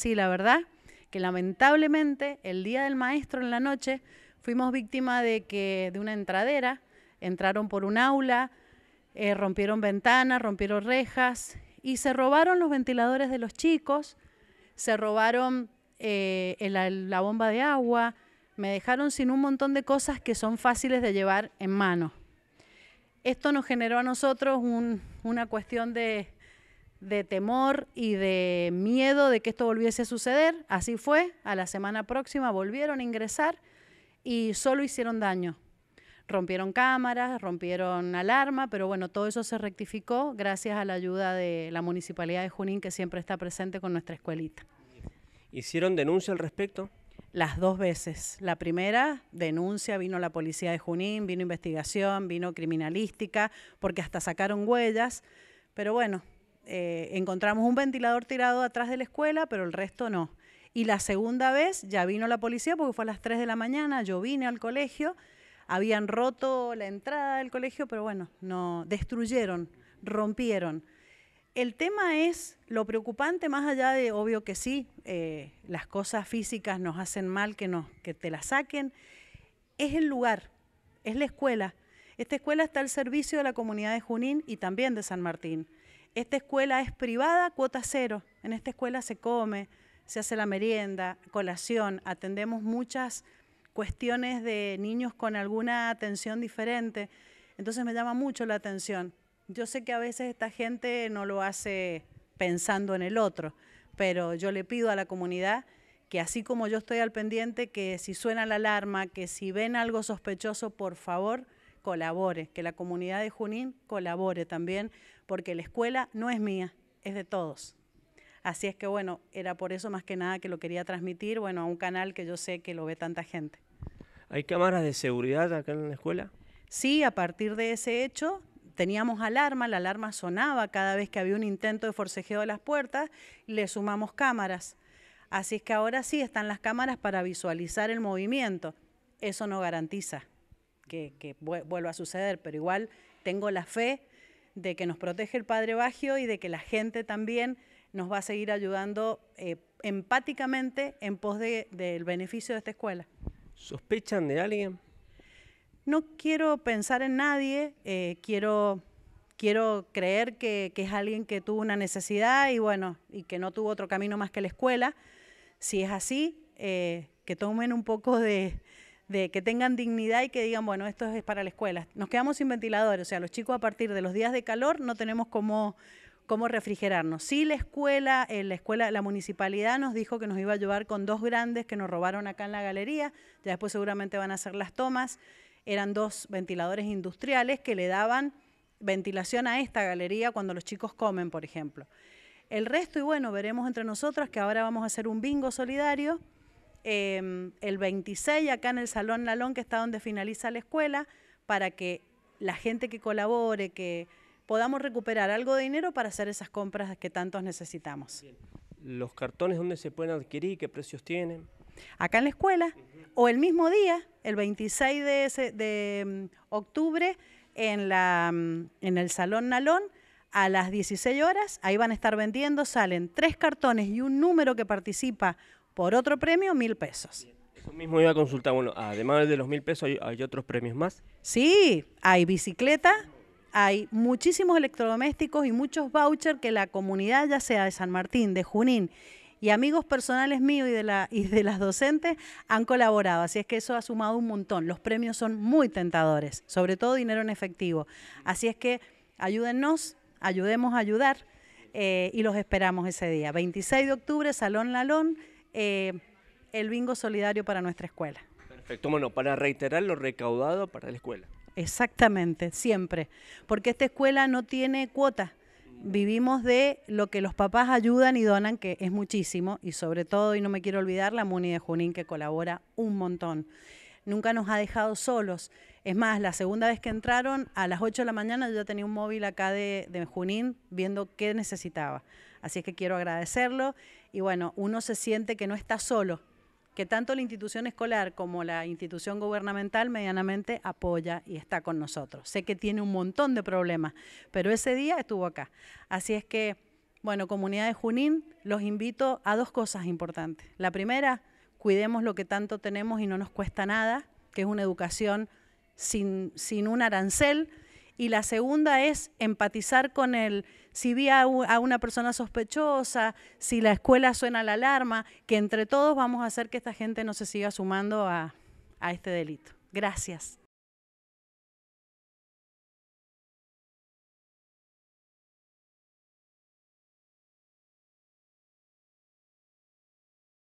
Sí, la verdad que lamentablemente el día del maestro en la noche fuimos víctima de que de una entradera entraron por un aula, eh, rompieron ventanas, rompieron rejas y se robaron los ventiladores de los chicos, se robaron eh, la bomba de agua, me dejaron sin un montón de cosas que son fáciles de llevar en mano. Esto nos generó a nosotros una cuestión de, de temor y de miedo de que esto volviese a suceder. Así fue, a la semana próxima volvieron a ingresar y solo hicieron daño. Rompieron cámaras, rompieron alarma, pero bueno, todo eso se rectificó gracias a la ayuda de la Municipalidad de Junín, que siempre está presente con nuestra escuelita. ¿Hicieron denuncia al respecto? Las dos veces. La primera, denuncia, vino la policía de Junín, vino investigación, vino criminalística, porque hasta sacaron huellas, pero bueno, eh, encontramos un ventilador tirado atrás de la escuela, pero el resto no. Y la segunda vez ya vino la policía porque fue a las 3 de la mañana, yo vine al colegio, habían roto la entrada del colegio, pero bueno, no destruyeron, rompieron. El tema es lo preocupante, más allá de obvio que sí, eh, las cosas físicas nos hacen mal que, nos, que te las saquen, es el lugar, es la escuela. Esta escuela está al servicio de la comunidad de Junín y también de San Martín. Esta escuela es privada, cuota cero. En esta escuela se come, se hace la merienda, colación, atendemos muchas cuestiones de niños con alguna atención diferente. Entonces me llama mucho la atención. Yo sé que a veces esta gente no lo hace pensando en el otro, pero yo le pido a la comunidad que así como yo estoy al pendiente, que si suena la alarma, que si ven algo sospechoso, por favor, colabore, que la comunidad de Junín colabore también, porque la escuela no es mía, es de todos. Así es que bueno, era por eso más que nada que lo quería transmitir, bueno, a un canal que yo sé que lo ve tanta gente. ¿Hay cámaras de seguridad acá en la escuela? Sí, a partir de ese hecho teníamos alarma, la alarma sonaba cada vez que había un intento de forcejeo de las puertas, le sumamos cámaras. Así es que ahora sí están las cámaras para visualizar el movimiento. Eso no garantiza, que, vuelva a suceder, pero igual tengo la fe de que nos protege el Padre Bagio y de que la gente también nos va a seguir ayudando eh, empáticamente en pos del beneficio de esta escuela. ¿Sospechan de alguien? No quiero pensar en nadie, eh, quiero, quiero creer que, es alguien que tuvo una necesidad y bueno, y que no tuvo otro camino más que la escuela. Si es así, eh, que tomen un poco de, de que tengan dignidad y que digan, bueno, esto es para la escuela. Nos quedamos sin ventiladores, o sea, los chicos a partir de los días de calor no tenemos cómo, cómo refrigerarnos. Sí, la escuela, eh, la escuela, la municipalidad nos dijo que nos iba a llevar con dos grandes que nos robaron acá en la galería, ya después seguramente van a hacer las tomas. Eran dos ventiladores industriales que le daban ventilación a esta galería cuando los chicos comen, por ejemplo. El resto, y bueno, veremos entre nosotras que ahora vamos a hacer un bingo solidario Em, el 26 acá en el Salón Nalón, que está donde finaliza la escuela, para que la gente que colabore, que podamos recuperar algo de dinero para hacer esas compras que tantos necesitamos. ¿Los cartones dónde se pueden adquirir? ¿Qué precios tienen? Acá en la escuela, o el mismo día, el 26 de, de em, octubre, en, la, em, en el Salón Nalón, a las 16 horas, ahí van a estar vendiendo, salen tres cartones y un número que participa por otro premio, mil pesos. Eso mismo iba a consultar. Bueno, además de los mil pesos, ¿hay, otros premios más? Sí, hay bicicleta, hay muchísimos electrodomésticos y muchos vouchers que la comunidad, ya sea de San Martín, de Junín y amigos personales míos y de, las docentes, han colaborado. Así es que eso ha sumado un montón. Los premios son muy tentadores, sobre todo dinero en efectivo. Así es que ayúdennos, ayudemos a ayudar eh, y los esperamos ese día. 26 de octubre, Salón Lalón. Eh, el bingo solidario para nuestra escuela. Perfecto, bueno, para reiterar lo recaudado para la escuela. Exactamente, siempre, porque esta escuela no tiene cuota Vivimos de lo que los papás ayudan y donan, que es muchísimo, y sobre todo, y no me quiero olvidar, la MUNI de Junín, que colabora un montón nunca nos ha dejado solos. Es más, la segunda vez que entraron, a las 8 de la mañana yo ya tenía un móvil acá de, de Junín viendo qué necesitaba. Así es que quiero agradecerlo y bueno, uno se siente que no está solo, que tanto la institución escolar como la institución gubernamental medianamente apoya y está con nosotros. Sé que tiene un montón de problemas, pero ese día estuvo acá. Así es que, bueno, comunidad de Junín, los invito a dos cosas importantes. La primera, cuidemos lo que tanto tenemos y no nos cuesta nada, que es una educación sin, sin un arancel, y la segunda es empatizar con él. si vi a, una persona sospechosa, si la escuela suena la alarma, que entre todos vamos a hacer que esta gente no se siga sumando a, a este delito. Gracias.